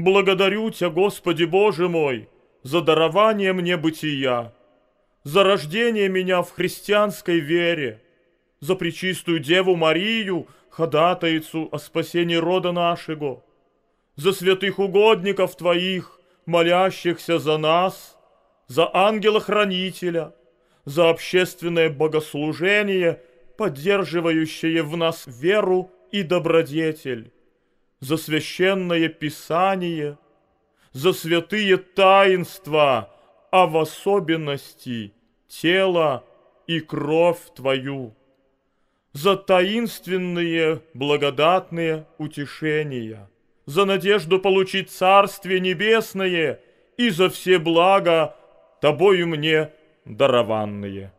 Благодарю Тебя, Господи Боже мой, за дарование мне бытия, за рождение меня в христианской вере, за пречистую Деву Марию, ходатайцу о спасении рода нашего, за святых угодников Твоих, молящихся за нас, за ангела-хранителя, за общественное богослужение, поддерживающее в нас веру и добродетель за священное писание, за святые таинства, а в особенности тело и кровь Твою, за таинственные благодатные утешения, за надежду получить Царствие Небесное и за все блага Тобою мне дарованные».